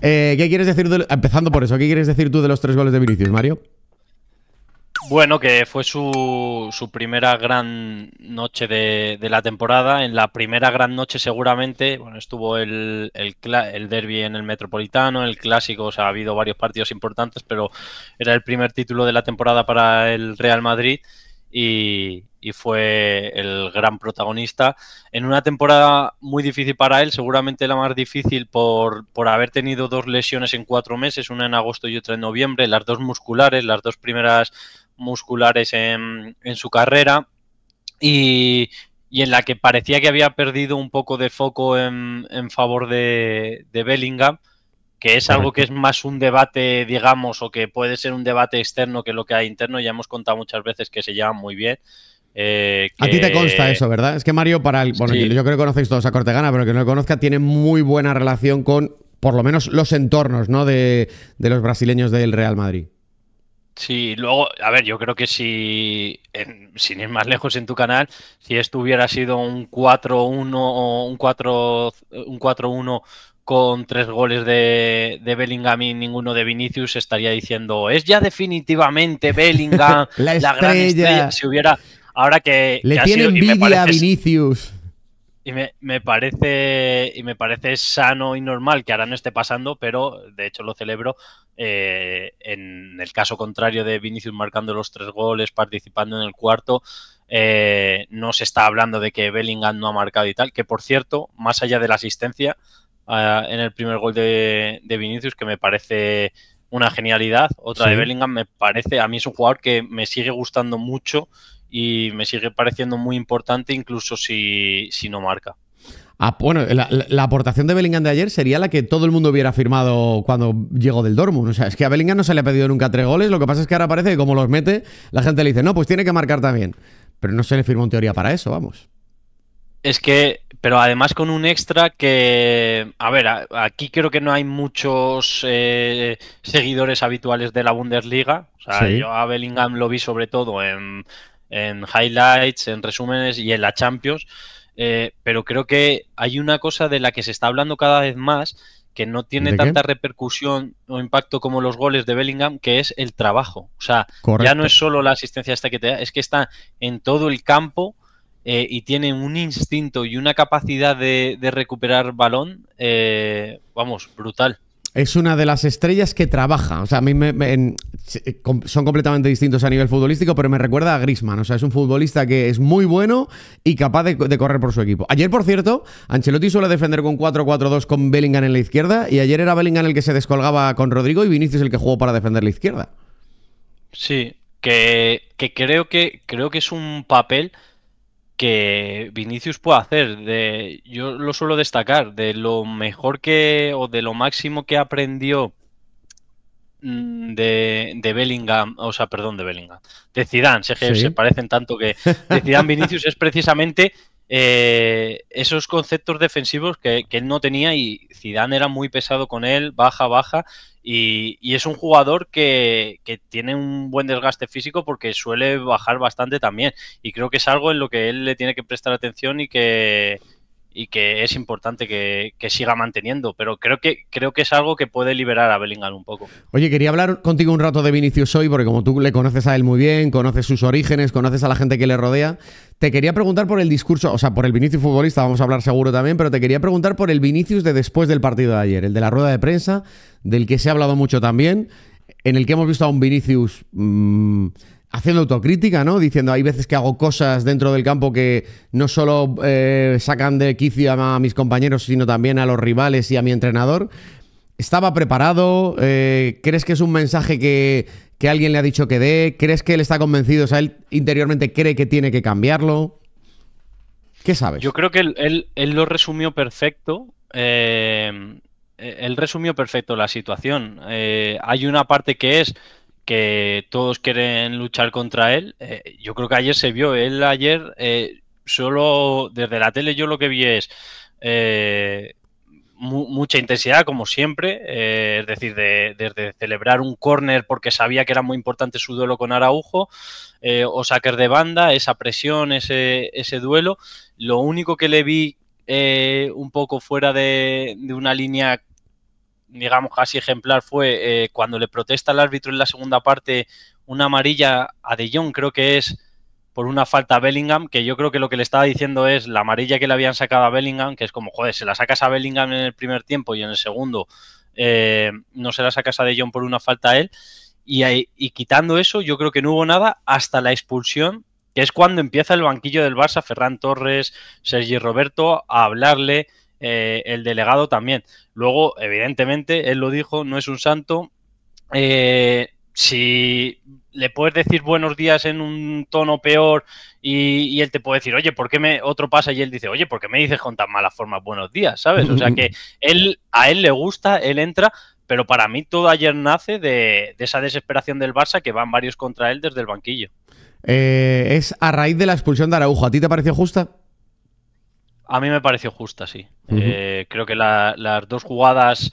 Eh, ¿Qué quieres decir, empezando por eso, qué quieres decir tú de los tres goles de Vinicius, Mario? Bueno, que fue su, su primera gran noche de, la temporada. En la primera gran noche seguramente, bueno, estuvo el, el, derby en el Metropolitano, el Clásico, o sea, ha habido varios partidos importantes, pero era el primer título de la temporada para el Real Madrid y, y fue el gran protagonista en una temporada muy difícil para él, seguramente la más difícil por, por haber tenido dos lesiones en cuatro meses, una en agosto y otra en noviembre, las dos musculares, las dos primeras musculares en, su carrera. Y, y en la que parecía que había perdido un poco de foco en, favor de, de, Bellingham, que es algo que es más un debate, digamos, o que puede ser un debate externo que lo que hay interno. Ya hemos contado muchas veces que se llevan muy bien eh, a ti te consta eso, ¿verdad? Es que Mario, para el, bueno, yo creo que conocéis todos a Cortegana, pero que no lo conozca, tiene muy buena relación con, por lo menos, los entornos ¿no? de, los brasileños del Real Madrid. Sí, luego, a ver, yo creo que si, sin ir más lejos en tu canal, si esto hubiera sido un 4-1 un 4 un con tres goles de, de, Bellingham y ninguno de Vinicius, estaría diciendo, es ya definitivamente Bellingham la gran estrella. Si hubiera, ahora que. Le tiene envidia a Vinicius. Y me, me, parece, y me parece sano y normal que ahora no esté pasando, pero de hecho lo celebro. Eh, en el caso contrario de Vinicius marcando los tres goles, participando en el cuarto, eh, no se está hablando de que Bellingham no ha marcado y tal. Que por cierto, más allá de la asistencia ah, en el primer gol de, Vinicius, que me parece una genialidad. Otra de Bellingham me parece, a mí es un jugador que me sigue gustando mucho y me sigue pareciendo muy importante incluso si, no marca. Ah, bueno, la, aportación de Bellingham de ayer sería la que todo el mundo hubiera firmado cuando llegó del Dortmund. O sea, es que a Bellingham no se le ha pedido nunca tres goles. Lo que pasa es que ahora parece que como los mete, la gente le dice, no, pues tiene que marcar también. Pero no se le firmó en teoría para eso, vamos. Es que, pero además con un extra que, a ver, aquí creo que no hay muchos eh, seguidores habituales de la Bundesliga. O sea, yo a Bellingham lo vi sobre todo en en highlights, en resúmenes y en la Champions. Eh, pero creo que hay una cosa de la que se está hablando cada vez más que no tiene tanta repercusión o impacto como los goles de Bellingham, que es el trabajo. O sea, ya no es solo la asistencia esta que te da, es que está en todo el campo eh, y tiene un instinto y una capacidad de, recuperar balón, eh, vamos, brutal es una de las estrellas que trabaja. O sea, a mí me, eh, son completamente distintos a nivel futbolístico, pero me recuerda a Grisman. O sea, es un futbolista que es muy bueno y capaz de, correr por su equipo. Ayer, por cierto, Ancelotti suele defender con 4-4-2 con Bellingham en la izquierda y ayer era Bellingham el que se descolgaba con Rodrigo y Vinicius el que jugó para defender la izquierda. Sí, creo que creo que es un papel que Vinicius puede hacer. De, yo lo suelo destacar, de lo mejor que o de lo máximo que aprendió mm, de, de Bellingham, o sea, perdón, de Bellingham, de Zidane, se, parecen tanto que de Zidane Vinicius es precisamente eh, esos conceptos defensivos que, que, él no tenía y Zidane era muy pesado con él, baja, baja, y, es un jugador que, tiene un buen desgaste físico porque suele bajar bastante también. Y creo que es algo en lo que él le tiene que prestar atención y que, y que es importante que, siga manteniendo. Pero creo que, creo que es algo que puede liberar a Bellingham un poco. Oye, quería hablar contigo un rato de Vinicius hoy porque como tú le conoces a él muy bien, conoces sus orígenes, conoces a la gente que le rodea. Te quería preguntar por el discurso, o sea, por el Vinicius futbolista, vamos a hablar seguro también, pero te quería preguntar por el Vinicius de después del partido de ayer, el de la rueda de prensa, del que se ha hablado mucho también, en el que hemos visto a un Vinicius mm, haciendo autocrítica, ¿no? Diciendo, hay veces que hago cosas dentro del campo que no solo eh, sacan de quicio a mis compañeros, sino también a los rivales y a mi entrenador. ¿Estaba preparado? Eh, ¿Crees que es un mensaje que que alguien le ha dicho que dé? ¿Crees que él está convencido? O sea, él interiormente cree que tiene que cambiarlo. ¿Qué sabes? Yo creo que él, lo resumió perfecto. Eh, él resumió perfecto la situación. Eh, hay una parte que es que todos quieren luchar contra él. Eh, yo creo que ayer se vio. Él ayer eh, solo desde la tele yo lo que vi es mucha intensidad, como siempre, eh, es decir, desde de, celebrar un córner porque sabía que era muy importante su duelo con Araujo, eh, o saques de banda, esa presión, ese, ese duelo. Lo único que le vi eh, un poco fuera de, de, una línea digamos casi ejemplar fue cuando le protesta al árbitro en la segunda parte una amarilla a De Jong creo que es por una falta a Bellingham, que yo creo que lo que le estaba diciendo es la amarilla que le habían sacado a Bellingham, que es como, joder, se la sacas a Bellingham en el primer tiempo y en el segundo eh, no se la sacas a De Jong por una falta a él. Y, quitando eso, yo creo que no hubo nada hasta la expulsión, que es cuando empieza el banquillo del Barça, Ferran Torres, Sergi Roberto, a hablarle, eh, el delegado también. Luego, evidentemente, él lo dijo, no es un santo. Eh, si le puedes decir buenos días en un tono peor y, él te puede decir, oye, ¿por qué me otro pasa? Y él dice, oye, ¿por qué me dices con tan malas formas buenos días? ¿Sabes? O sea que él, a él le gusta, él entra, pero para mí todo ayer nace de, esa desesperación del Barça que van varios contra él desde el banquillo. Eh, es a raíz de la expulsión de Araujo. ¿A ti te pareció justa? A mí me pareció justa, sí. Eh, creo que las dos jugadas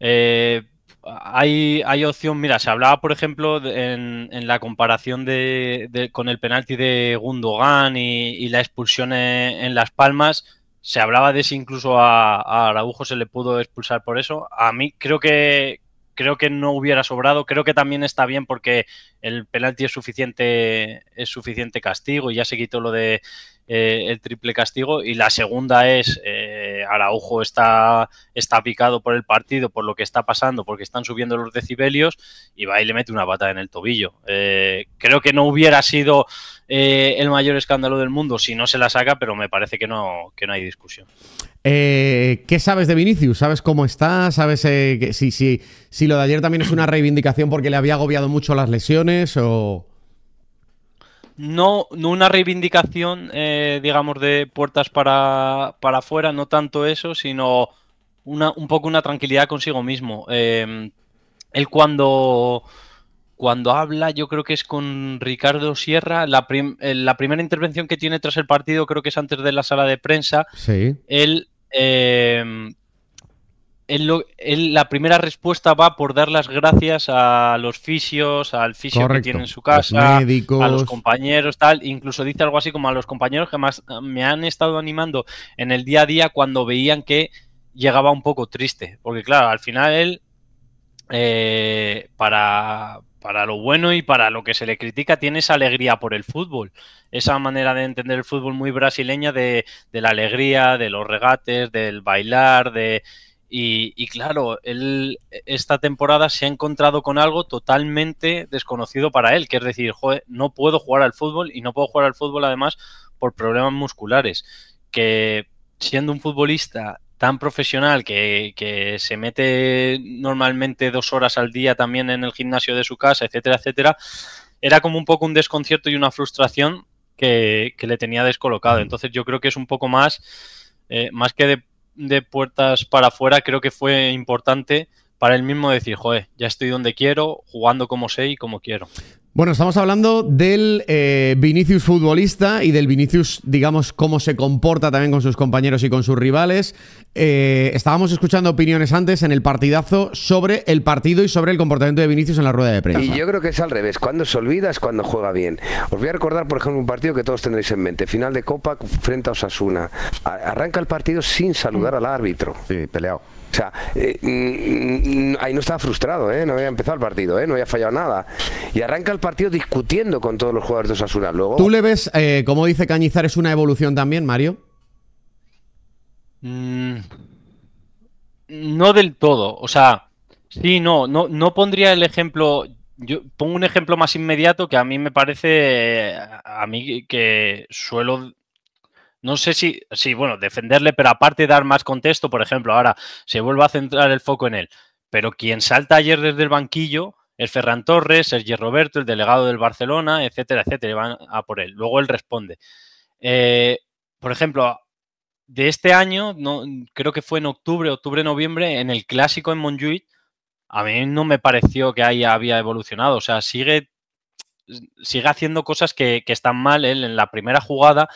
eh, hay, hay opción, mira, se hablaba, por ejemplo, en, la comparación de, con el penalti de Gundogan y, la expulsión en, Las Palmas, se hablaba de si incluso a, a, Araujo se le pudo expulsar por eso. A mí creo que, creo que no hubiera sobrado, creo que también está bien porque el penalti es suficiente, es suficiente castigo y ya se quitó lo de eh, el triple castigo y la segunda es eh, Araujo está, está picado por el partido, por lo que está pasando, porque están subiendo los decibelios y va y le mete una patada en el tobillo. Eh, creo que no hubiera sido el mayor escándalo del mundo si no se la saca, pero me parece que no, que no hay discusión. ¿Qué sabes de Vinicius? ¿Sabes cómo está? ¿Sabes si, si, si lo de ayer también es una reivindicación porque le había agobiado mucho las lesiones o...? no, no una reivindicación, eh, digamos, de puertas para, para afuera, no tanto eso, sino una, un poco una tranquilidad consigo mismo. Em, él cuando, cuando habla, yo creo que es con Ricardo Sierra, la, eh, la, primera intervención que tiene tras el partido, creo que es antes de la sala de prensa, sí. él em, la primera respuesta va por dar las gracias a los fisios, al fisio que tiene en su casa, a los compañeros, tal. Incluso dice algo así como a los compañeros que más me han estado animando en el día a día cuando veían que llegaba un poco triste. Porque claro, al final él, eh, para, lo bueno y para lo que se le critica, tiene esa alegría por el fútbol. Esa manera de entender el fútbol muy brasileña de la alegría, de los regates, del bailar, de y, claro, él e, esta temporada se ha encontrado con algo totalmente desconocido para él, que es decir, no puedo jugar al fútbol y no puedo jugar al fútbol además por problemas musculares. Que siendo un futbolista tan profesional que, se mete normalmente dos horas al día también en el gimnasio de su casa, etcétera, etcétera, era como un poco un desconcierto y una frustración que, le tenía descolocado. Entonces yo creo que es un poco más, eh, más que de de puertas para afuera creo que fue importante para él mismo decir, joder, ya estoy donde quiero, jugando como sé y como quiero. Bueno, estamos hablando del eh, Vinicius futbolista y del Vinicius, digamos, cómo se comporta también con sus compañeros y con sus rivales. Eh, estábamos escuchando opiniones antes en el partidazo sobre el partido y sobre el comportamiento de Vinicius en la rueda de prensa. Y yo creo que es al revés. Cuando se olvida es cuando juega bien. Os voy a recordar, por ejemplo, un partido que todos tendréis en mente. Final de Copa frente a Osasuna. Arranca el partido sin saludar mm. al árbitro. Sí, peleado. O sea, eh, mm, mm, ahí no estaba frustrado, ¿eh? no había empezado el partido, ¿eh? no había fallado nada. Y arranca el partido discutiendo con todos los jugadores de Osasuna. Luego... ¿Tú le ves, eh, como dice Cañizar, es una evolución también, Mario? Mm, no del todo. O sea, sí, no, no, no pondría el ejemplo. Yo pongo un ejemplo más inmediato que a mí me parece, eh, a mí que suelo no sé si, sí, bueno, defenderle, pero aparte dar más contexto, por ejemplo, ahora se vuelve a centrar el foco en él. Pero quien salta ayer desde el banquillo el Ferran Torres, Sergio Roberto, el delegado del Barcelona, etcétera, etcétera, van a por él. Luego él responde. Eh, por ejemplo, de este año, no, creo que fue en octubre, octubre, noviembre, en el clásico en Montjuic, a mí no me pareció que ahí había evolucionado. O sea, sigue, sigue haciendo cosas que, que están mal. Él en la primera jugada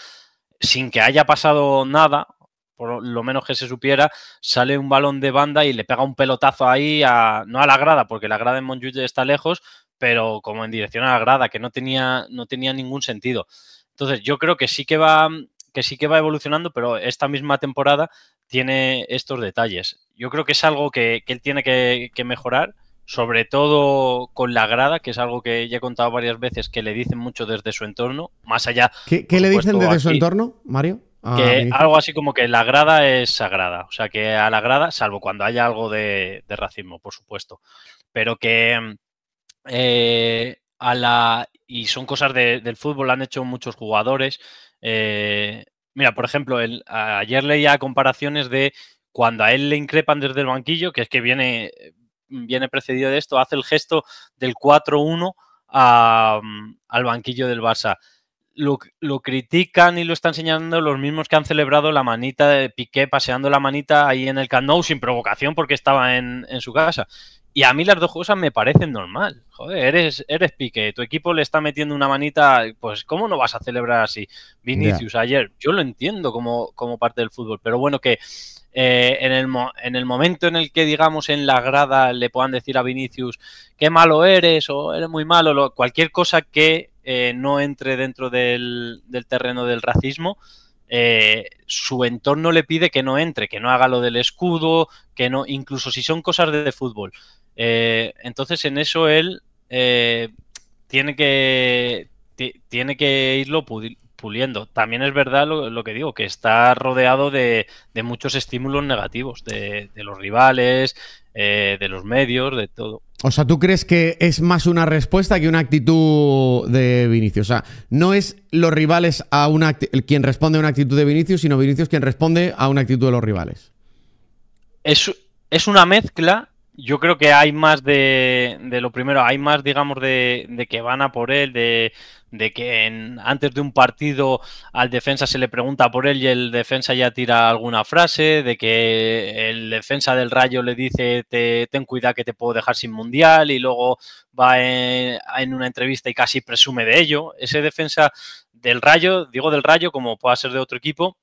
sin que haya pasado nada, por lo menos que se supiera, sale un balón de banda y le pega un pelotazo ahí, a, no a la grada, porque la grada en Montjuic está lejos, pero como en dirección a la grada, que no tenía, no tenía ningún sentido. Entonces, yo creo que sí que va, que sí que va evolucionando, pero esta misma temporada tiene estos detalles. Yo creo que es algo que, él tiene que, que mejorar sobre todo con la grada, que es algo que ya he contado varias veces, que le dicen mucho desde su entorno, más allá... ¿Qué, qué le dicen desde su entorno, Mario? que algo así como que la grada es sagrada, o sea que a la grada, salvo cuando haya algo de, racismo, por supuesto, pero que eh, a la... Y son cosas del fútbol, han hecho muchos jugadores. Eh, mira, por ejemplo, ayer leía comparaciones de cuando a él le increpan desde el banquillo, que es que viene, viene precedido de esto, hace el gesto del 4-1 al banquillo del Barça. Lo, critican y lo están enseñando los mismos que han celebrado la manita de Piqué paseando la manita ahí en el Camp sin provocación porque estaba en su casa. Y a mí las dos cosas me parecen normal. Joder, eres, eres pique, tu equipo le está metiendo una manita, pues ¿cómo no vas a celebrar así? Vinicius ayer, yo lo entiendo como, como parte del fútbol, pero bueno que eh, en, el en el momento en el que digamos en la grada le puedan decir a Vinicius, qué malo eres o eres muy malo, cualquier cosa que eh, no entre dentro del, terreno del racismo, eh, su entorno le pide que no entre, que no haga lo del escudo, que no, incluso si son cosas de fútbol, eh, entonces, en eso él eh, tiene, que, tiene que irlo puliendo. También es verdad lo, que digo, que está rodeado de, muchos estímulos negativos, de, los rivales, eh, de los medios, de todo. O sea, ¿tú crees que es más una respuesta que una actitud de Vinicius? O sea, no es los rivales a quien responde a una actitud de Vinicius, sino Vinicius quien responde a una actitud de los rivales. Es, es una mezcla yo creo que hay más de, lo primero, hay más, digamos, de, que van a por él, de, que en, antes de un partido al defensa se le pregunta por él y el defensa ya tira alguna frase, de que el defensa del rayo le dice ten cuidado que te puedo dejar sin mundial y luego va en, en una entrevista y casi presume de ello. Ese defensa del rayo, digo del rayo como pueda ser de otro equipo,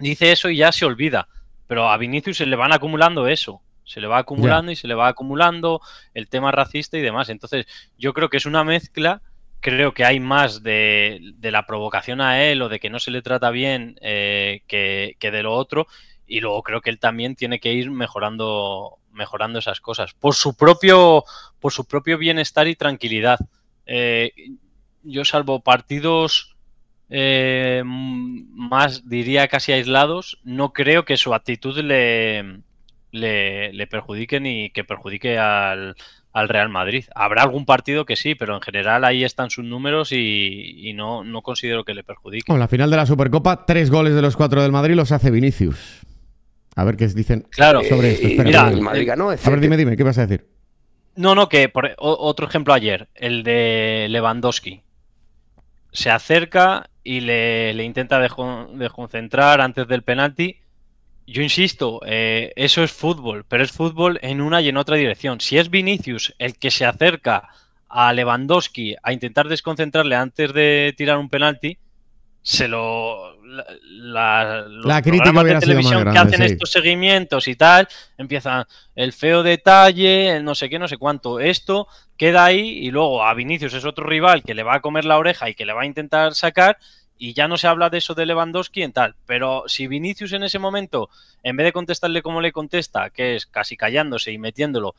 dice eso y ya se olvida, pero a Vinicius se le van acumulando eso se le va acumulando y se le va acumulando el tema racista y demás. Entonces, yo creo que es una mezcla, creo que hay más de, la provocación a él o de que no se le trata bien eh, que, que de lo otro, y luego creo que él también tiene que ir mejorando mejorando esas cosas por su propio por su propio bienestar y tranquilidad eh, yo salvo partidos eh, más diría casi aislados no creo que su actitud le le, perjudiquen y que perjudique al, Real Madrid. Habrá algún partido que sí, pero en general ahí están sus números y, no, no considero que le perjudique. En la final de la Supercopa, tres goles de los cuatro del Madrid los hace Vinicius. A ver qué dicen claro. sobre esto. Eh, espera, Mira, Madrid a ver, dime, dime, ¿qué vas a decir? No, no, que por, e, otro ejemplo ayer, el de Lewandowski. Se acerca y le, le intenta desconcentrar antes del penalti yo insisto, eh, eso es fútbol, pero es fútbol en una y en otra dirección. Si es Vinicius el que se acerca a Lewandowski a intentar desconcentrarle antes de tirar un penalti, se lo la, la crítica de televisión que hacen estos seguimientos y tal, empieza el feo detalle, el no sé qué, no sé cuánto, esto queda ahí y luego a Vinicius es otro rival que le va a comer la oreja y que le va a intentar sacar y ya no se habla de eso de Lewandowski y tal, pero si Vinicius en ese momento, en vez de contestarle como le contesta, que es casi callándose y metiéndolo,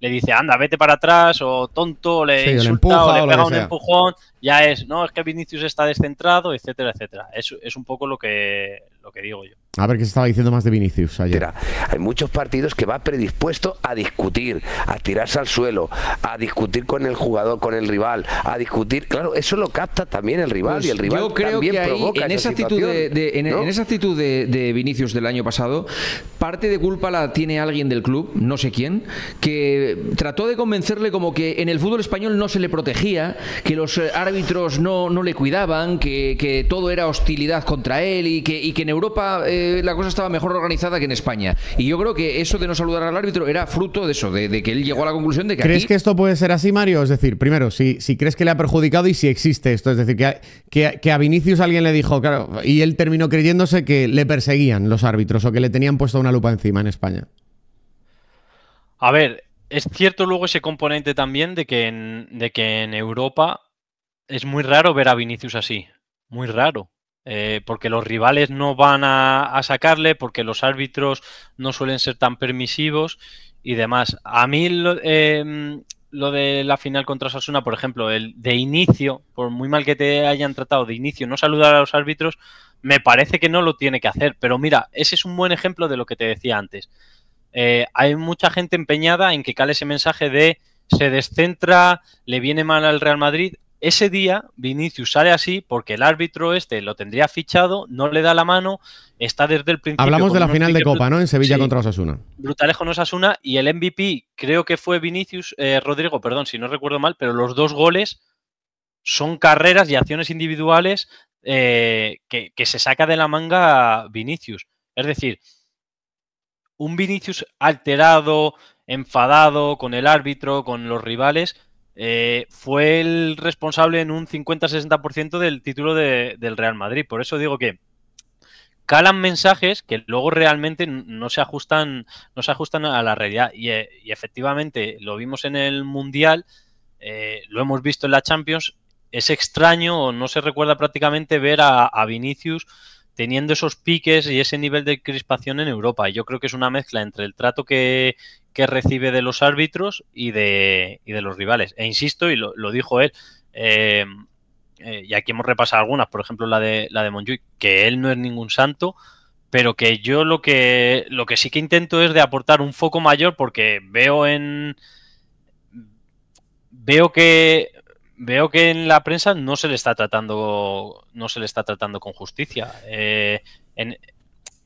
le dice, anda, vete para atrás, o tonto, le pega un empujón, ya es, no, es que Vinicius está descentrado, etcétera, etcétera. Eso es un poco lo que, lo que digo yo. A ver qué se estaba diciendo más de Vinicius ayer. hay muchos partidos que va predispuesto a discutir, a tirarse al suelo, a discutir con el jugador, con el rival, a discutir. Claro, eso lo capta también el rival pues y el rival también provoca en esa, actitud de, en, esa actitud de, Vinicius del año pasado, parte de culpa la tiene alguien del club, no sé quién, que trató de convencerle como que en el fútbol español no se le protegía, que los eh, árbitros no, le cuidaban, que, todo era hostilidad contra él y que, en Europa. Eh, eh, la cosa estaba mejor organizada que en España. Y yo creo que eso de no saludar al árbitro era fruto de eso, de, que él llegó a la conclusión de que. ¿Crees que esto puede ser así, Mario? Es decir, primero, si, crees que le ha perjudicado y si existe esto. Es decir, que a, Vinicius alguien le dijo, claro, y él terminó creyéndose que le perseguían los árbitros o que le tenían puesto una lupa encima en España. A ver, es cierto luego ese componente también de que de que en Europa es muy raro ver a Vinicius así. Muy raro. Eh, porque los rivales no van a, sacarle, porque los árbitros no suelen ser tan permisivos y demás. A mí lo, em, de la final contra Sasuna, por ejemplo, el de inicio, por muy mal que te hayan tratado de inicio, no saludar a los árbitros, me parece que no lo tiene que hacer. Pero mira, ese es un buen ejemplo de lo que te decía antes. Eh, hay mucha gente empeñada en que cale ese mensaje de se descentra, le viene mal al Real Madrid. Ese día Vinicius sale así porque el árbitro este lo tendría fichado, no le da la mano, está desde el principio. Hablamos de la final de Copa, ¿no? En Sevilla contra Osasuna. Brutalejo no Osasuna y el MVP creo que fue Vinicius, eh, Rodrigo, perdón, si no recuerdo mal, pero los dos goles son carreras y acciones individuales eh, que, que se saca de la manga Vinicius. Es decir, un Vinicius alterado, enfadado con el árbitro, con los rivales, eh, fue el responsable en un 50-60% del título del Real Madrid. Por eso digo que calan mensajes que luego realmente no se ajustan, no se ajustan a la realidad. Y, eh, efectivamente, lo vimos en el Mundial, eh, lo hemos visto en la Champions. Es extraño o no se recuerda prácticamente ver a, a, Vinicius teniendo esos piques y ese nivel de crispación en Europa. Y yo creo que es una mezcla entre el trato que, que recibe de los árbitros y de, de los rivales. E insisto, y lo, dijo él, eh, eh, y aquí hemos repasado algunas, por ejemplo la de, la de que él no es ningún santo, pero que yo lo que, lo que sí que intento es de aportar un foco mayor porque veo en... Veo que veo que en la prensa no se le está tratando no se le está tratando con justicia eh, en,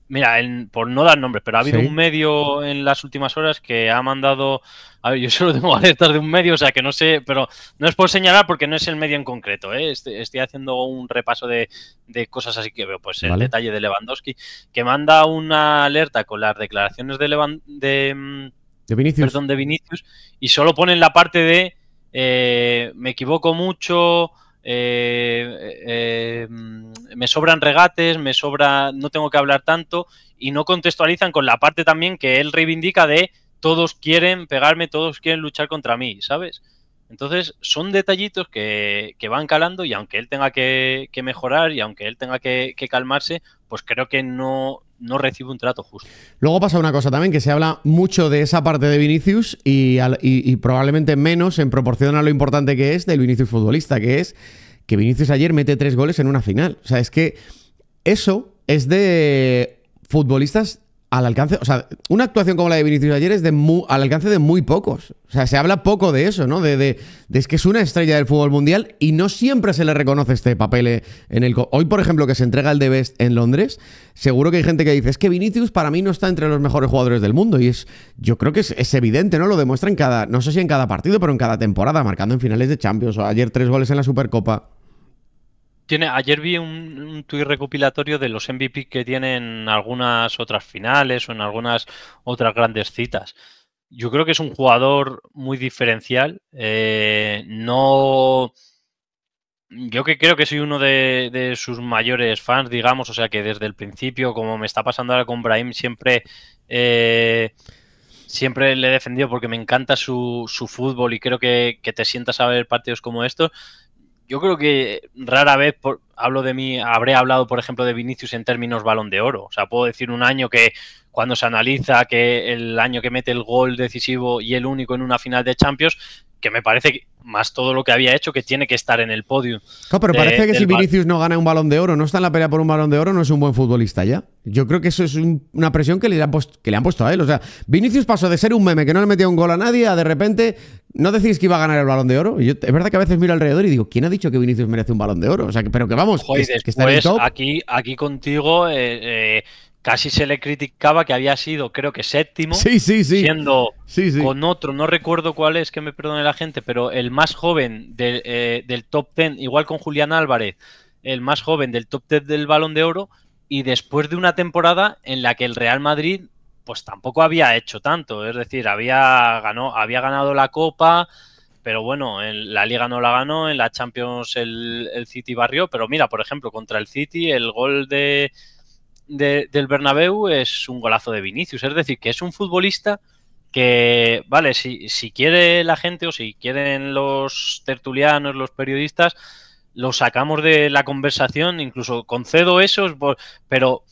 Mira, por no dar nombres, pero ha habido un medio en las últimas horas que ha mandado. A ver, yo solo tengo alertas de un medio, o sea que no sé, pero no es por señalar porque no es el medio en concreto. ¿eh? Este, estoy, haciendo un repaso de, cosas así que veo, pues el detalle de Lewandowski, que manda una alerta con las declaraciones de, de, mm, de, Vinicius. Perdón, de Vinicius y solo pone en la parte de eh, me equivoco mucho. Eh, eh, mm, me sobran regates, me sobra, no tengo que hablar tanto y no contextualizan con la parte también que él reivindica de todos quieren pegarme, todos quieren luchar contra mí, ¿sabes? Entonces son detallitos que, que van calando y aunque él tenga que, mejorar y aunque él tenga que, que calmarse, pues creo que no, no recibe un trato justo. Luego pasa una cosa también, que se habla mucho de esa parte de Vinicius y, probablemente menos en proporción a lo importante que es del Vinicius futbolista, que es que Vinicius ayer mete tres goles en una final. O sea, es que eso es de futbolistas al alcance, o sea, una actuación como la de Vinicius ayer es de al alcance de muy pocos. O sea, se habla poco de eso, ¿no? De, de, de, es que es una estrella del fútbol mundial y no siempre se le reconoce este papel eh, en el... Hoy, por ejemplo, que se entrega el de Best en Londres, seguro que hay gente que dice, es que Vinicius para mí no está entre los mejores jugadores del mundo y es, yo creo que es, es evidente, ¿no? Lo demuestra en cada, no sé si en cada partido, pero en cada temporada, marcando en finales de Champions, o ayer tres goles en la Supercopa. Tiene, ayer vi un, un tuit recopilatorio de los MVP que tienen algunas otras finales o en algunas otras grandes citas. Yo creo que es un jugador muy diferencial. Eh, no. Yo que creo que soy uno de, sus mayores fans, digamos, o sea que desde el principio, como me está pasando ahora con Brahim, siempre, eh, siempre le he defendido porque me encanta su, fútbol y creo que, que te sientas a ver partidos como estos yo creo que rara vez hablo de mí, habré hablado, por ejemplo, de Vinicius en términos balón de oro. O sea, puedo decir un año que cuando se analiza que el año que mete el gol decisivo y el único en una final de Champions, que me parece más todo lo que había hecho que tiene que estar en el podio. No, pero parece que si Vinicius no gana un balón de oro, no está en la pelea por un balón de oro, no es un buen futbolista ya. Yo creo que eso es una presión que le, han que le han puesto a él. O sea, Vinicius pasó de ser un meme que no le metía un gol a nadie a de repente no decís que iba a ganar el balón de oro. es verdad que a veces miro alrededor y digo, ¿quién ha dicho que Vinicius merece un balón de oro? O sea, que, pero que vamos, que, está en Aquí, aquí contigo eh, eh, casi se le criticaba que había sido, creo que séptimo, sí, sí, sí. siendo con otro, no recuerdo cuál es, que me perdone la gente, pero el más joven del, eh, top 10, igual con Julián Álvarez, el más joven del top 10 del balón de oro, y después de una temporada en la que el Real Madrid pues tampoco había hecho tanto, es decir, había, ganó, había ganado la Copa, pero bueno, en la Liga no la ganó, en la Champions el, el City barrió, pero mira, por ejemplo, contra el City el gol de del Bernabéu es un golazo de Vinicius. Es decir, que es un futbolista que, vale, si, quiere la gente o si quieren los tertulianos, los periodistas, lo sacamos de la conversación, incluso concedo eso, pero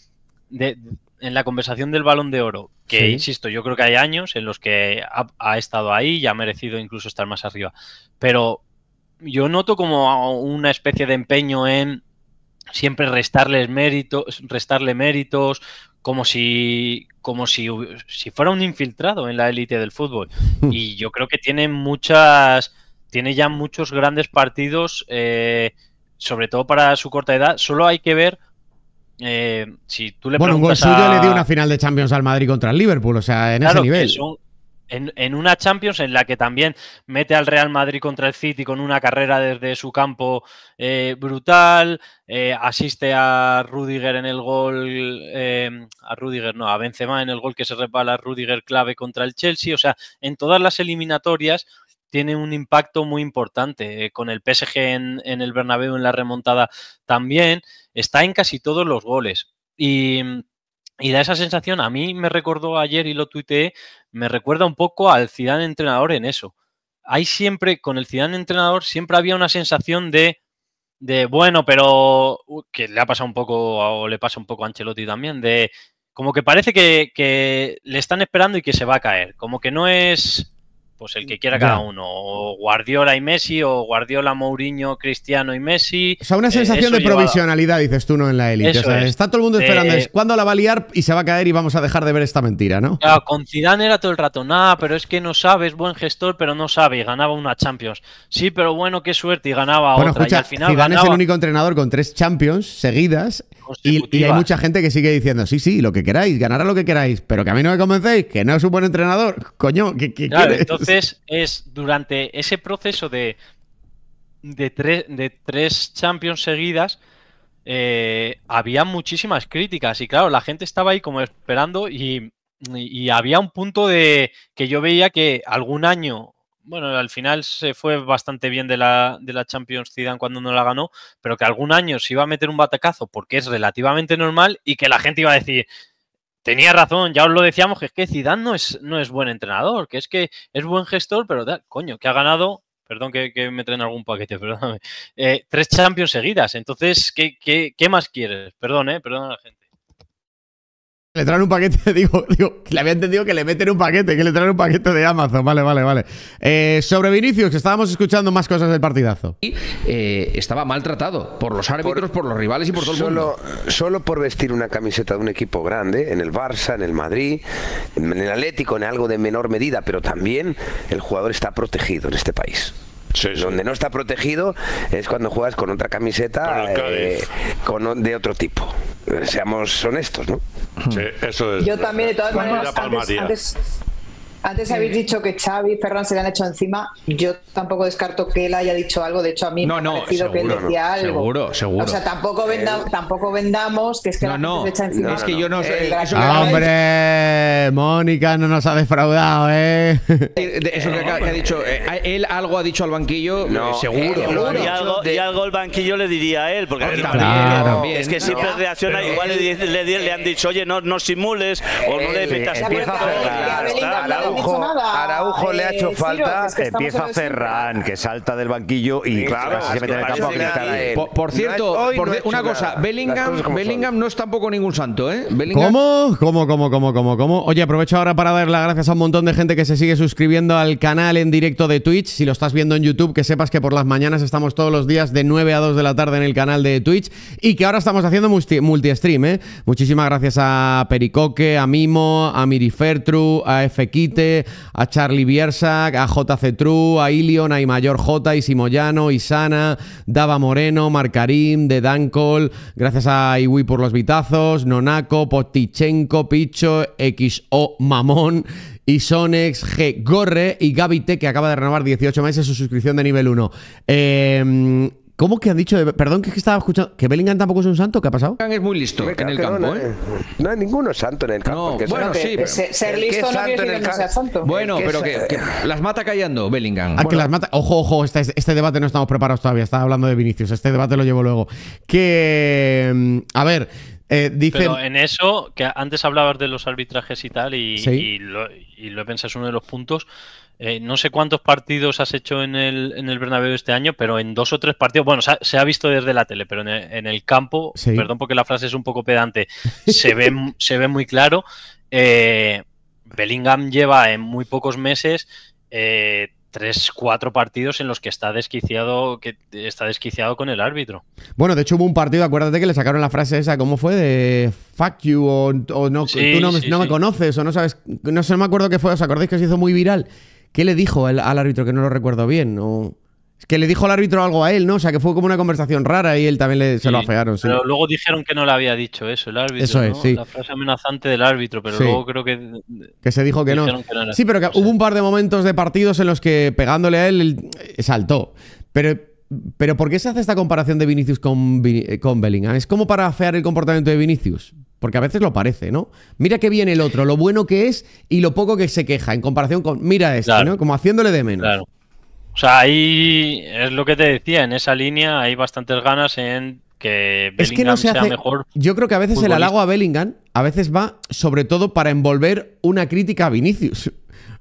en la conversación del balón de oro, que insisto, yo creo que hay años en los que ha, estado ahí y ha merecido incluso estar más arriba, pero yo noto como una especie de empeño en siempre restarles méritos, restarle méritos, como si, como si, si fuera un infiltrado en la élite del fútbol. Y yo creo que tiene muchas, tiene ya muchos grandes partidos, eh, sobre todo para su corta edad. Solo hay que ver eh, si tú le bueno, un suyo le dio una final de Champions al Madrid contra el Liverpool, o sea, en ese nivel. En, una Champions en la que también mete al Real Madrid contra el City con una carrera desde su campo eh, brutal, eh, asiste a Rudiger en el gol, eh, a Rudiger no, a Benzema en el gol que se repala Rudiger clave contra el Chelsea, o sea, en todas las eliminatorias tiene un impacto muy importante, con el PSG en, en el Bernabéu en la remontada también, está en casi todos los goles y y da esa sensación, a mí me recordó ayer y lo tuiteé, me recuerda un poco al Zidane entrenador en eso. Hay siempre, con el Zidane entrenador, siempre había una sensación de, de bueno, pero uh, que le ha pasado un poco, o le pasa un poco a Ancelotti también, de como que parece que le están esperando y que se va a caer. Como que no es pues el que quiera cada uno, o Guardiola y Messi, o Guardiola, Mourinho, Cristiano y Messi. O sea, una eh, sensación de provisionalidad, dices tú, ¿no? En la élite. Está todo el mundo eh, esperando, eh, ¿cuándo la va a liar y se va a caer y vamos a dejar de ver esta mentira, ¿no? con Zidane era todo el rato, nada, pero es que no sabe, es buen gestor, pero no sabe, y ganaba una Champions. Sí, pero bueno, qué suerte, y ganaba otra. y al final Zidane es el único entrenador con tres Champions seguidas y, hay mucha gente que sigue diciendo, sí, sí, lo que queráis, ganará lo que queráis, pero que a mí no me convencéis, que no es un buen entrenador. Coño, ¿qué, claro, Entonces es durante ese proceso de, de, de tres Champions seguidas, eh, había muchísimas críticas y claro, la gente estaba ahí como esperando y había un punto de que yo veía que algún año bueno, al final se fue bastante bien de la, de la Champions Zidane cuando no la ganó, pero que algún año se iba a meter un batacazo porque es relativamente normal y que la gente iba a decir, tenía razón, ya os lo decíamos, que es que Zidane no es, no es buen entrenador, que es que es buen gestor, pero da, coño, que ha ganado, perdón que, me traen algún paquete, perdóname, eh, tres Champions seguidas, entonces, ¿qué, qué, qué más quieres? Perdón, eh, perdón a la gente. Le traen un paquete, digo, digo, le había entendido que le meten un paquete, que le traen un paquete de Amazon. Vale, vale, vale. Eh, sobre Vinicius, estábamos escuchando más cosas del partidazo. Eh, estaba maltratado por los árbitros, por, los rivales y por todo el mundo. Solo por vestir una camiseta de un equipo grande, en el Barça, en el Madrid, en el Atlético, en algo de menor medida, pero también el jugador está protegido en este país. Donde no está protegido es cuando juegas con otra camiseta eh, de otro tipo. Seamos honestos, ¿no? eso es. Yo también, de todas maneras, antes, antes habéis dicho que Xavi y Ferran se le han hecho encima. Yo tampoco descarto que él haya dicho algo. De hecho, a mí no, me ha parecido que él decía no, algo. Seguro, seguro. O sea, tampoco, vendamos, eh, tampoco vendamos que es que no, la gente no. encima. es que yo no eh, ¡Hombre! Mónica no nos ha defraudado, ¿eh? Eso que, ha dicho. Eh, él algo ha dicho al banquillo, seguro. seguro. Y, algo, y, el banquillo le diría a él. Porque claro. Es que siempre reacciona. igual le, han dicho, oye, no, no simules o no le metas. Empieza a Araujo, le ha hecho eh, falta. a Empieza Ferran, que salta del banquillo y claro, se mete por, cierto, una cosa, Bellingham, no es tampoco ningún santo, ¿eh? ¿Cómo? ¿Cómo, cómo, cómo, cómo, Oye, aprovecho ahora para dar las gracias a un montón de gente que se sigue suscribiendo al canal en directo de Twitch. Si lo estás viendo en YouTube, que sepas que por las mañanas estamos todos los días de 9 a 2 de la tarde en el canal de Twitch y que ahora estamos haciendo multi-stream, multi ¿eh? stream Muchísimas gracias a Pericoque, a Mimo, a Mirifertru, a Kite a Charlie Biersack, a JC True, a Ilion, a Imayor J, Isimoyano, Isana, Dava Moreno, Marcarim, De Dancol, gracias a Iwi por los bitazos Nonaco, Potichenko, Picho, XO Mamón, Isonex, G Gorre y Gavite, que acaba de renovar 18 meses su suscripción de nivel 1. Eh, em, ¿Cómo que han dicho? De... Perdón, que es que estaba escuchando. ¿Que Bellingham tampoco es un santo? ¿Qué ha pasado? Bellingham es muy listo en el campo, no, ¿eh? No hay ninguno santo en el campo. No, bueno, sí. Pero... Ser listo no quiere decir que sea santo. Bueno, pero que, las mata callando Bellingham. A ah, que las mata. Ojo, ojo, este, este, debate no estamos preparados todavía. Estaba hablando de Vinicius. Este debate lo llevo luego. Que. Mm, a ver. Eh, dicen... Pero en eso, que antes hablabas de los arbitrajes y tal, y, y, lo, he pensado, es uno de los puntos. Eh, no sé cuántos partidos has hecho en el, en el Bernabéu este año, pero en dos o tres partidos, bueno, se ha, visto desde la tele, pero en el, campo, perdón porque la frase es un poco pedante, se ve, se ve muy claro. Eh, Bellingham lleva en muy pocos meses eh, tres, cuatro partidos en los que está desquiciado, que está desquiciado con el árbitro. Bueno, de hecho hubo un partido, acuérdate que le sacaron la frase esa, ¿cómo fue? De fuck you, o, no, tú no, no me conoces, o no sabes, no sé, no me acuerdo qué fue, ¿os acordáis que se hizo muy viral? ¿Qué le dijo al árbitro? Que no lo recuerdo bien. No, Es que le dijo el árbitro algo a él, ¿no? O sea, que fue como una conversación rara y él también se lo afearon. Pero luego dijeron que no le había dicho eso el árbitro. Eso es, ¿no? sí. La frase amenazante del árbitro, pero luego creo que. Que se dijo que no. sí, pero que hubo un par de momentos de partidos en los que pegándole a él, él eh, saltó. Pero pero ¿por qué se hace esta comparación de Vinicius eh, con, Bellingham? Es como para afear el comportamiento de Vinicius. Porque a veces lo parece, ¿no? Mira qué bien el otro, lo bueno que es y lo poco que se queja en comparación con, mira este, ¿no? Como haciéndole de menos. Claro. O sea, ahí es lo que te decía, en esa línea hay bastantes ganas en que Bellingham es que no se hace, sea mejor. Yo creo que a veces el halago a Bellingham a veces va sobre todo para envolver una crítica a Vinicius.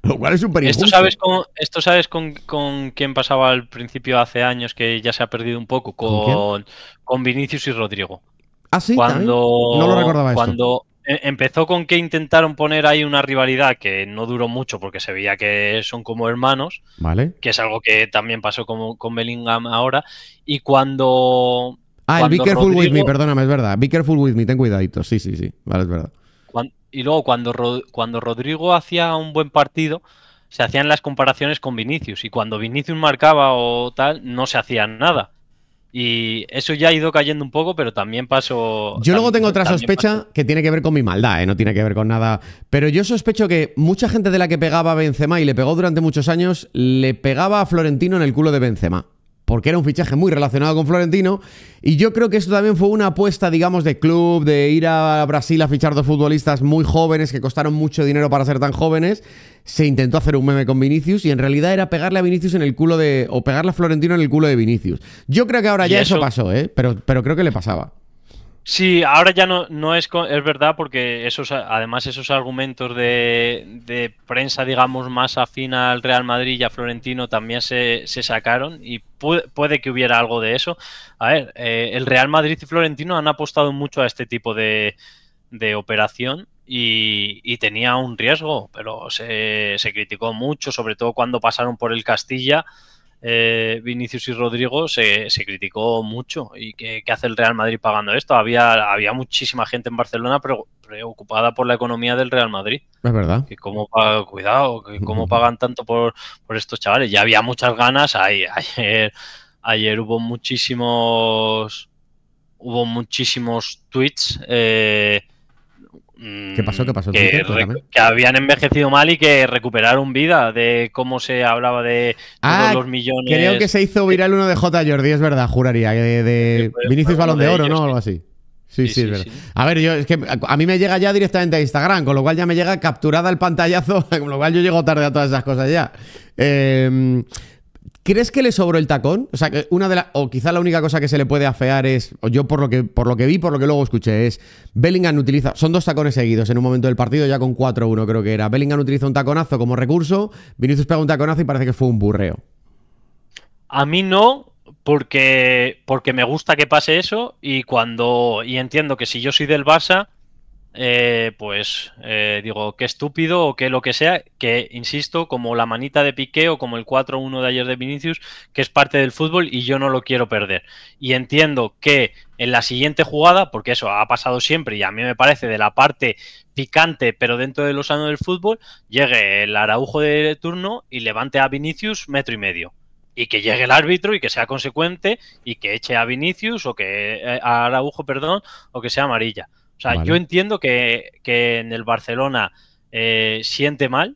es Esto sabes, con, esto sabes con, con, quién pasaba al principio hace años, que ya se ha perdido un poco, con, Vinicius y Rodrigo. Ah, sí, cuando, no lo recordaba Cuando e, empezó con que intentaron poner ahí una rivalidad que no duró mucho porque se veía que son como hermanos, vale. que es algo que también pasó con, con Bellingham ahora, y cuando... Ah, el Be Careful With Me, perdóname, es verdad. Be Careful With Me, ten cuidadito, sí, sí, sí, vale, es verdad y luego cuando, cuando Rodrigo hacía un buen partido, se hacían las comparaciones con Vinicius. Y cuando Vinicius marcaba o tal, no se hacía nada. Y eso ya ha ido cayendo un poco, pero también pasó. Yo luego tengo otra sospecha que tiene que ver con mi maldad, ¿eh? no tiene que ver con nada. Pero yo sospecho que mucha gente de la que pegaba a Benzema y le pegó durante muchos años, le pegaba a Florentino en el culo de Benzema porque era un fichaje muy relacionado con Florentino. Y yo creo que esto también fue una apuesta, digamos, de club, de ir a Brasil a fichar dos futbolistas muy jóvenes que costaron mucho dinero para ser tan jóvenes. Se intentó hacer un meme con Vinicius y en realidad era pegarle a Vinicius en el culo de. o pegarle a Florentino en el culo de Vinicius. Yo creo que ahora ya eso? eso, pasó, ¿eh? Pero, pero creo que le pasaba. Sí, ahora ya no, no es, es verdad porque esos, además esos argumentos de, prensa, digamos, más afín al Real Madrid y a Florentino también se, se sacaron y puede, que hubiera algo de eso. A ver, eh, el Real Madrid y Florentino han apostado mucho a este tipo de, de operación y, y, tenía un riesgo, pero se, se criticó mucho, sobre todo cuando pasaron por el Castilla. Eh, Vinicius y Rodrigo se, criticó mucho. ¿Y que hace el Real Madrid pagando esto? Había, había muchísima gente en Barcelona preocupada por la economía del Real Madrid. Es verdad. Que cómo, cuidado, que cómo pagan tanto por, estos chavales. Ya había muchas ganas. ayer, ayer hubo muchísimos hubo muchísimos tweets eh, Mm, ¿Qué pasó? ¿Qué pasó? Que, habían envejecido mal y que recuperaron vida de cómo se hablaba de ah, los millones. Creo que se hizo viral uno de J. Jordi, es verdad, juraría, de, Vinicius Balón de, Oro, ¿no? Algo así. Sí, sí, verdad. A ver, yo es que a mí me llega ya directamente a Instagram, con lo cual ya me llega capturada el pantallazo, con lo cual yo llego tarde a todas esas cosas ya. Eh, ¿Crees que le sobró el tacón? O sea, que una de las. O quizá la única cosa que se le puede afear es. yo por lo que por lo que vi, por lo que luego escuché, es. Bellingham utiliza. Son dos tacones seguidos en un momento del partido, ya con 4-1, creo que era. Bellingham utiliza un taconazo como recurso. Vinicius pega un taconazo y parece que fue un burreo. A mí no, porque, porque me gusta que pase eso. Y cuando. Y entiendo que si yo soy del Barça eh, pues eh, digo, que estúpido o que lo que sea, que insisto, como la manita de Piqué o como el 4-1 de ayer de Vinicius, que es parte del fútbol y yo no lo quiero perder. Y entiendo que en la siguiente jugada, porque eso ha pasado siempre y a mí me parece de la parte picante, pero dentro de los años del fútbol, llegue el Araujo de turno y levante a Vinicius metro y medio y que llegue el árbitro y que sea consecuente y que eche a Vinicius o que eh, a Araujo, perdón, o que sea amarilla. O sea, yo entiendo que, en el Barcelona eh, siente mal,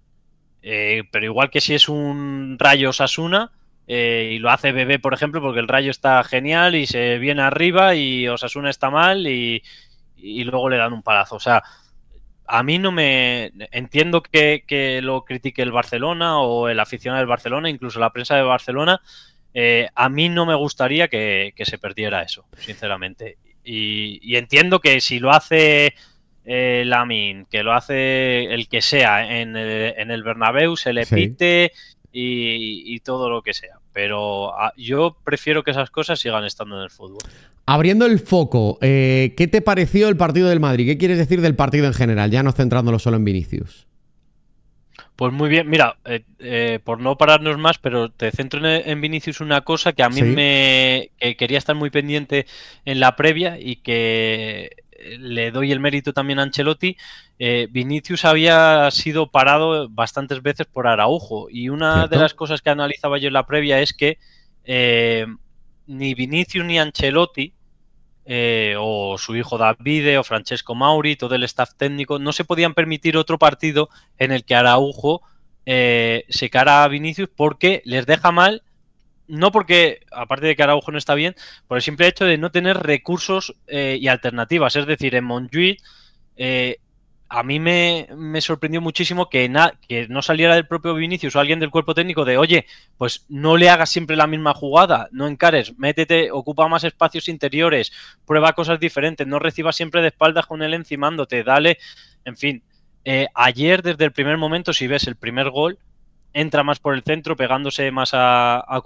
eh, pero igual que si es un Rayo Osasuna eh, y lo hace Bebé, por ejemplo, porque el Rayo está genial y se viene arriba y Osasuna está mal y, luego le dan un palazo. O sea, a mí no me. Entiendo que, lo critique el Barcelona o el aficionado del Barcelona, incluso la prensa de Barcelona. a mí no me gustaría que, que, se perdiera eso, sinceramente. Y, entiendo que si lo hace eh, Lamin, que lo hace el que sea en eh, el, en Bernabéu, se le pite y, todo lo que sea. Pero ah, yo prefiero que esas cosas sigan estando en el fútbol. Abriendo el foco, eh, ¿qué te pareció el partido del Madrid? ¿Qué quieres decir del partido en general? Ya no centrándolo solo en Vinicius. Pues muy bien, mira, eh, eh, por no pararnos más, pero te centro en, Vinicius una cosa que a mí me que quería estar muy pendiente en la previa y que eh, le doy el mérito también a Ancelotti. Vinicius había sido parado bastantes veces por Araujo y una de las cosas que analizaba yo en la previa es que ni Vinicius ni Ancelotti eh, o su hijo Davide, o Francesco Mauri, todo el staff técnico, no se podían permitir otro partido en el que Araujo eh, se cara a Vinicius porque les deja mal, no porque, aparte de que Araujo no está bien, por el simple hecho de no tener recursos eh, y alternativas. Es decir, en Montjuic a mí me, sorprendió muchísimo que, no saliera del propio Vinicius o alguien del cuerpo técnico de, oye, pues no le hagas siempre la misma jugada, no encares, métete, ocupa más espacios interiores, prueba cosas diferentes, no recibas siempre de espaldas con él encimándote, dale, en fin. Eh, ayer, desde el primer momento, si ves el primer gol, entra más por el centro, pegándose más a, a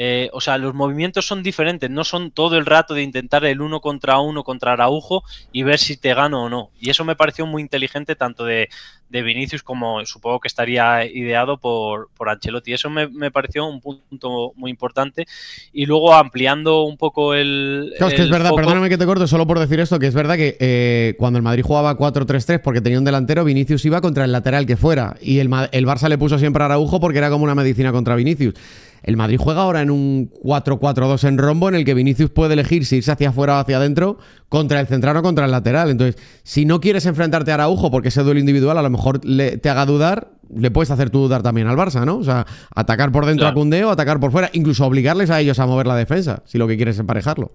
eh, o sea, los movimientos son diferentes, no son todo el rato de intentar el uno contra uno contra Araujo y ver si te gano o no. Y eso me pareció muy inteligente tanto de, Vinicius como supongo que estaría ideado por, por Ancelotti. Eso me, pareció un punto muy importante. Y luego ampliando un poco el... es que verdad, perdóname que te corto solo por decir esto, que es verdad que eh, cuando el Madrid jugaba 4-3-3 porque tenía un delantero, Vinicius iba contra el lateral que fuera. Y el, el Barça le puso siempre a Araujo porque era como una medicina contra Vinicius. El Madrid juega ahora en un 4-4-2 en rombo en el que Vinicius puede elegir si irse hacia afuera o hacia adentro contra el central o contra el lateral. Entonces, si no quieres enfrentarte a Araujo porque ese duelo individual a lo mejor te haga dudar, le puedes hacer tú dudar también al Barça, ¿no? O sea, atacar por dentro a Cundeo, atacar por fuera, incluso obligarles a ellos a mover la defensa, si lo que quieres es emparejarlo.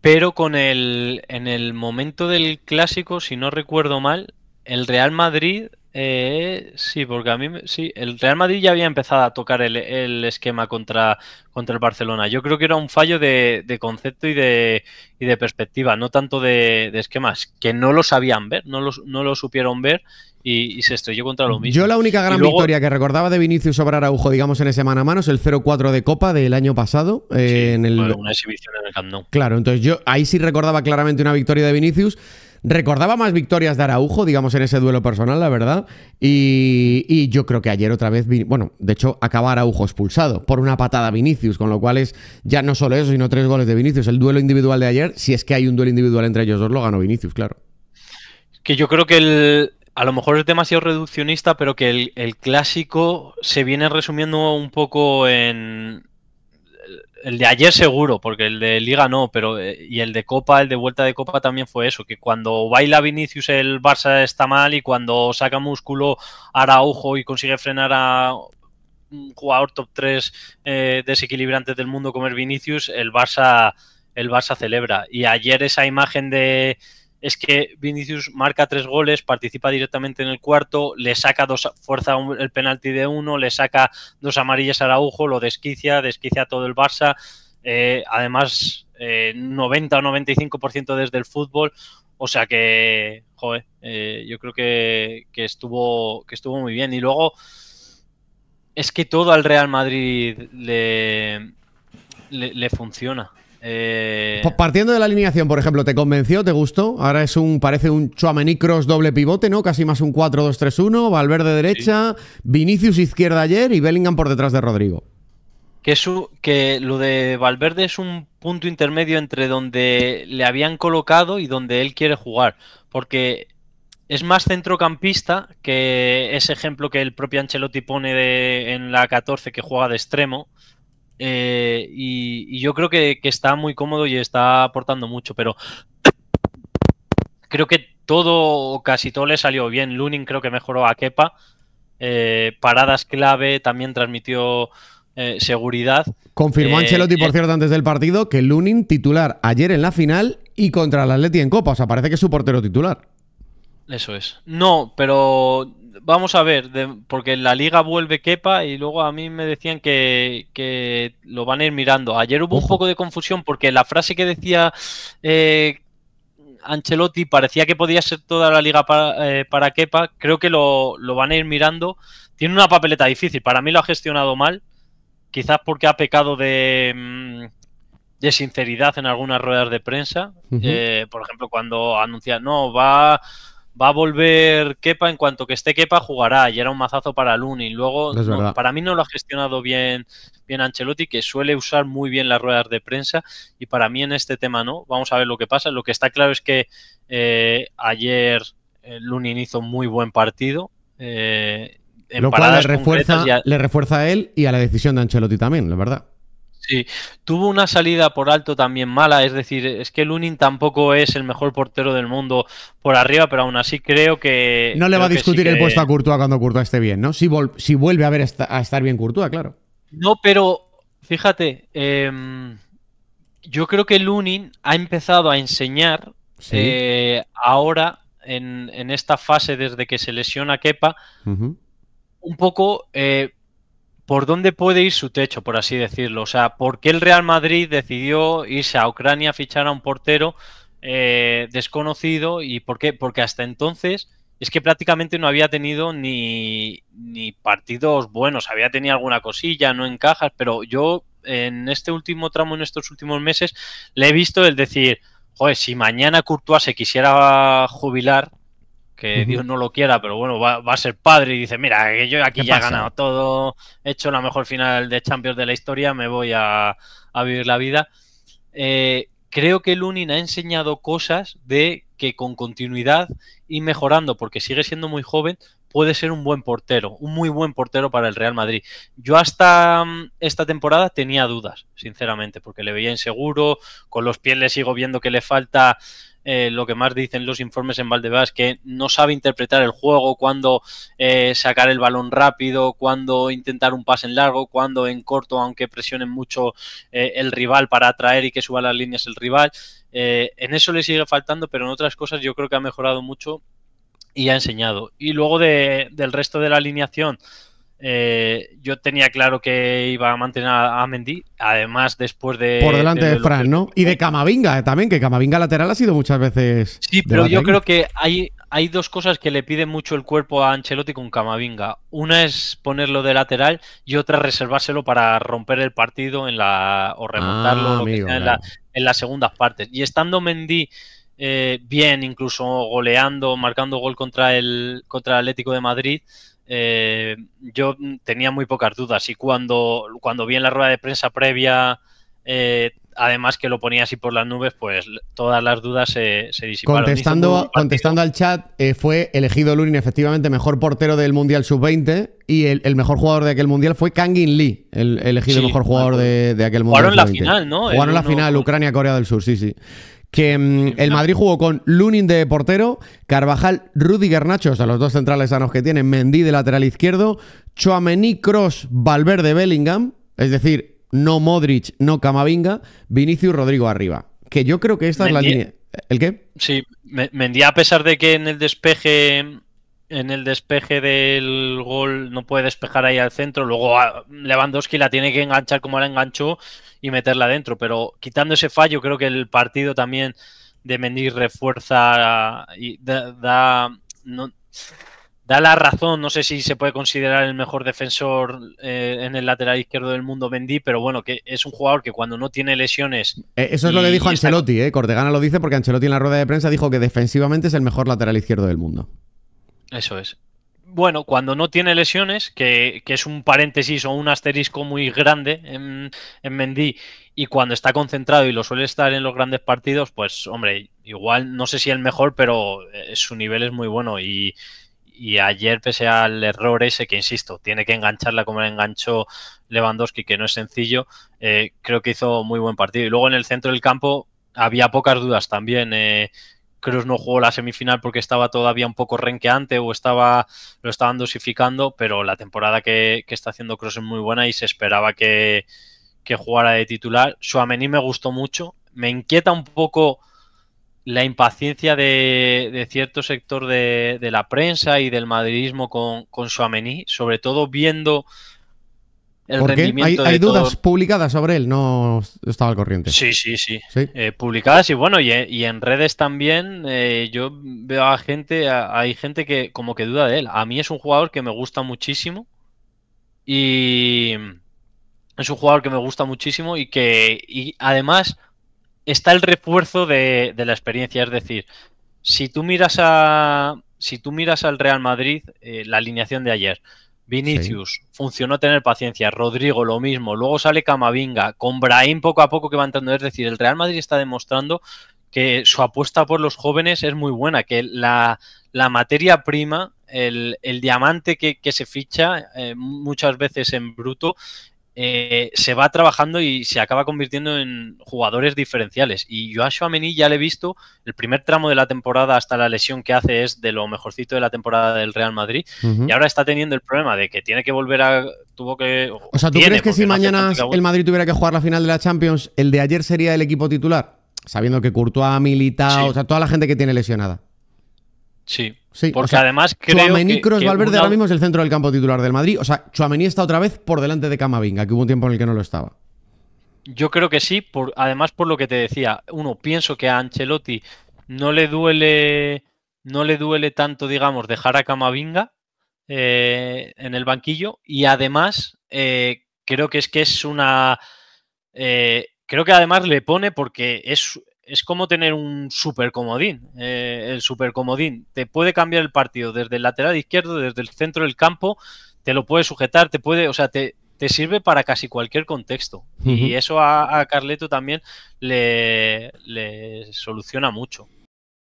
Pero con el, en el momento del clásico, si no recuerdo mal, el Real Madrid eh, sí, porque a mí sí, el Real Madrid ya había empezado a tocar el, esquema contra, contra el Barcelona. Yo creo que era un fallo de, concepto y de, y de perspectiva, no tanto de, esquemas, que no lo sabían ver, no los no lo supieron ver y, se estoy yo contra lo mismo. Yo la única gran victoria que recordaba de Vinicius sobre Araujo, digamos, en ese mano a mano es el 0-4 de Copa del año pasado. Eh, en el... exhibición en el Camp Claro, entonces yo ahí sí recordaba claramente una victoria de Vinicius. Recordaba más victorias de Araujo, digamos, en ese duelo personal, la verdad. Y, y, yo creo que ayer otra vez, bueno, de hecho, acaba Araujo expulsado por una patada Vinicius, con lo cual es ya no solo eso, sino tres goles de Vinicius. El duelo individual de ayer, si es que hay un duelo individual entre ellos dos, lo ganó Vinicius, claro. Que yo creo que el, a lo mejor es demasiado reduccionista, pero que el, clásico se viene resumiendo un poco en, el de ayer seguro, porque el de Liga no, pero eh, y el de Copa, el de vuelta de Copa también fue eso, que cuando baila Vinicius el Barça está mal y cuando saca músculo Araujo y consigue frenar a un jugador top 3 eh, desequilibrante del mundo como Vinicius, el Barça el Barça celebra. Y ayer esa imagen de es que Vinicius marca tres goles, participa directamente en el cuarto, le saca dos, fuerza el penalti de uno, le saca dos amarillas al agujo, lo desquicia, desquicia todo el Barça. Eh, además, 90 eh, o 95% desde el fútbol. O sea que, joder, eh, yo creo que, estuvo, que estuvo muy bien. Y luego, es que todo al Real Madrid le funciona. Eh, partiendo de la alineación, por ejemplo, ¿te convenció? ¿Te gustó? Ahora es un, parece un Chouameni Cross doble pivote, ¿no? Casi más un 4-2-3-1, Valverde derecha, Vinicius izquierda ayer y Bellingham por detrás de Rodrigo. Que, que lo de Valverde es un punto intermedio entre donde le habían colocado y donde él quiere jugar. Porque es más centrocampista que ese ejemplo que el propio Ancelotti pone en la 14 que juega de extremo eh, y, yo creo que, está muy cómodo y está aportando mucho, pero creo que todo, casi todo le salió bien. Lunin creo que mejoró a Kepa. Eh, paradas clave, también transmitió eh, seguridad. Confirmó Ancelotti, por cierto, antes del partido, que Lunin titular ayer en la final y contra el Atleti en Copa. O sea, parece que es su portero titular. Eso es. No, pero vamos a ver, porque la liga vuelve Kepa y luego a mí me decían que, lo van a ir mirando. Ayer hubo un poco de confusión porque la frase que decía eh, Ancelotti parecía que podía ser toda la liga eh, para, Kepa. Creo que lo, van a ir mirando. Tiene una papeleta difícil. Para mí lo ha gestionado mal. Quizás porque ha pecado de, mm, sinceridad en algunas ruedas de prensa. Eh, por ejemplo, cuando anuncia, no, va va a volver Kepa, en cuanto que esté Kepa jugará y era un mazazo para Lunin Luego, para mí no lo ha gestionado bien, bien Ancelotti, que suele usar muy bien las ruedas de prensa y para mí en este tema no. Vamos a ver lo que pasa. Lo que está claro es que eh, ayer eh, Lunin hizo muy buen partido. Eh, lo cual le refuerza a él y a la decisión de Ancelotti también, la verdad. Sí, tuvo una salida por alto también mala, es decir, es que Lunin tampoco es el mejor portero del mundo por arriba, pero aún así creo que... No le va a discutir el puesto a Courtois cuando Courtois esté bien, ¿no? Si, si vuelve a, ver a estar bien Courtois, claro. No, pero fíjate, em, yo creo que Lunin ha empezado a enseñar eh, ahora, en, esta fase desde que se lesiona Kepa, un poco... Eh, por dónde puede ir su techo, por así decirlo. O sea, ¿por qué el Real Madrid decidió irse a Ucrania a fichar a un portero eh, desconocido? ¿Y por qué? Porque hasta entonces es que prácticamente no había tenido ni, ni partidos buenos. Había tenido alguna cosilla, no encajas, pero yo en este último tramo, en estos últimos meses, le he visto el decir, joder, si mañana Courtois se quisiera jubilar, que Dios no lo quiera, pero bueno, va, a ser padre y dice, mira, yo aquí ya he ganado todo, he hecho la mejor final de Champions de la historia, me voy a, vivir la vida. Eh, creo que Lunin ha enseñado cosas de que con continuidad y mejorando, porque sigue siendo muy joven, puede ser un buen portero, un muy buen portero para el Real Madrid. Yo hasta mm, esta temporada tenía dudas, sinceramente, porque le veía inseguro, con los pies le sigo viendo que le falta eh, lo que más dicen los informes en Valdebebas, que no sabe interpretar el juego, Cuando eh, sacar el balón rápido, Cuando intentar un pase en largo, Cuando en corto, aunque presionen mucho eh, el rival para atraer y que suba las líneas el rival. en eso le sigue faltando, pero en otras cosas yo creo que ha mejorado mucho y ha enseñado. Y luego del resto de la alineación, eh, yo tenía claro que iba a mantener a Mendy, además después de... Por delante de, Fran, ¿no? Y de Camavinga eh, también, que Camavinga lateral ha sido muchas veces... Sí, pero yo creo que hay, hay dos cosas que le pide mucho el cuerpo a Ancelotti con Camavinga. Una es ponerlo de lateral y otra reservárselo para romper el partido en la, o remontarlo ah, en, la, en las segundas partes. Y estando Mendy... Eh, bien, incluso goleando, marcando gol contra el, contra el Atlético de Madrid, eh, yo tenía muy pocas dudas y cuando, cuando vi en la rueda de prensa previa, eh, además que lo ponía así por las nubes, pues todas las dudas se, se disiparon. Contestando, contestando al chat, eh, fue elegido Lurin efectivamente mejor portero del Mundial Sub-20 y el, mejor jugador de aquel Mundial fue Kangin Lee, el elegido mejor jugador de, aquel Mundial. Jugaron la final, ¿no? Jugaron la final, Ucrania-Corea del Sur, sí, sí que mm, el Madrid jugó con Lunin de portero, Carvajal, Rudy Garnacho, o sea, los dos centrales sanos que tienen, Mendy de lateral izquierdo, Chouameni, Cross, Valverde, Bellingham, es decir, no Modric, no Camavinga, Vinicius, Rodrigo arriba. Que yo creo que esta es la línea. ¿El qué? Sí, Mendy, a pesar de que en el despeje en el despeje del gol no puede despejar ahí al centro, luego Lewandowski la tiene que enganchar como la enganchó y meterla dentro, pero quitando ese fallo creo que el partido también de Mendy refuerza y da, la razón, no sé si se puede considerar el mejor defensor eh, en el lateral izquierdo del mundo Mendy, pero bueno, que es un jugador que cuando no tiene lesiones... Eh, eso es lo que dijo Ancelotti, eh, Cortegana lo dice porque Ancelotti en la rueda de prensa dijo que defensivamente es el mejor lateral izquierdo del mundo. Eso es. Bueno, cuando no tiene lesiones, que, es un paréntesis o un asterisco muy grande en, Mendí, Mendy, y cuando está concentrado y lo suele estar en los grandes partidos, pues hombre, igual no sé si el mejor, pero eh, su nivel es muy bueno. Y, ayer, pese al error ese, que insisto, tiene que engancharla como la enganchó Lewandowski, que no es sencillo, eh, creo que hizo muy buen partido. Y luego en el centro del campo había pocas dudas también. Eh, Cruz no jugó la semifinal porque estaba todavía un poco renqueante o estaba lo estaban dosificando, pero la temporada que, está haciendo Cruz es muy buena y se esperaba que, jugara de titular. Suamení me gustó mucho. Me inquieta un poco la impaciencia de, cierto sector de, la prensa y del madridismo con, con Suamení, sobre todo viendo hay, dudas publicadas sobre él, no estaba al corriente. Sí, sí, sí. Eh, publicadas y bueno, y, en redes también eh, yo veo a gente, hay gente que como que duda de él. A mí es un jugador que me gusta muchísimo y es un jugador que me gusta muchísimo y que y además está el refuerzo de, la experiencia. Es decir, si tú miras a si tú miras al Real Madrid, eh, la alineación de ayer. Vinicius, funcionó tener paciencia. Rodrigo, lo mismo. Luego sale Camavinga. Con Brahim poco a poco que va entrando. Es decir, el Real Madrid está demostrando que su apuesta por los jóvenes es muy buena, que la, materia prima, el, diamante que, se ficha eh, muchas veces en bruto, eh, se va trabajando y se acaba convirtiendo en jugadores diferenciales. Y yo a ya le he visto, el primer tramo de la temporada hasta la lesión que hace es de lo mejorcito de la temporada del Real Madrid. Y ahora está teniendo el problema de que tiene que volver a... Tuvo que... O sea, ¿tú crees que si mañana el Madrid tuviera que jugar la final de la Champions, el de ayer sería el equipo titular? Sabiendo que Courtois ha militado, o sea, toda la gente que tiene lesionada. Sí, Sí, porque además creo que, Valverde ahora mismo es el centro del campo titular del Madrid. O sea, Chuamení está otra vez por delante de Camavinga, que hubo un tiempo en el que no lo estaba. Yo creo que sí, por, además por lo que te decía. Uno, pienso que a Ancelotti no le duele, no le duele tanto, digamos, dejar a Camavinga eh, en el banquillo. Y además, eh, creo que es que es una... Eh, creo que además le pone porque es, es como tener un super comodín. Eh, el super comodín te puede cambiar el partido desde el lateral izquierdo, desde el centro del campo, te lo puede sujetar, te puede, o sea, te, te sirve para casi cualquier contexto. Y eso a, Carleto también le, le soluciona mucho.